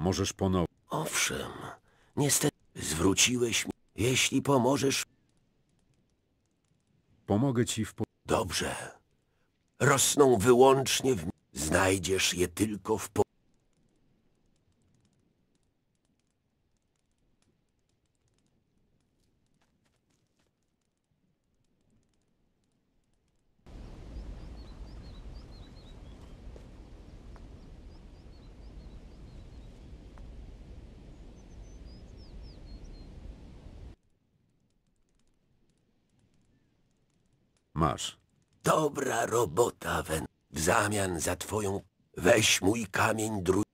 Możesz ponownie. Owszem, niestety zwróciłeś mi. Jeśli pomożesz... Pomogę ci w... Dobrze. Rosną wyłącznie w... Znajdziesz je tylko w... Po Masz. Dobra robota, Wen. W zamian za twoją... Weź mój kamień dru...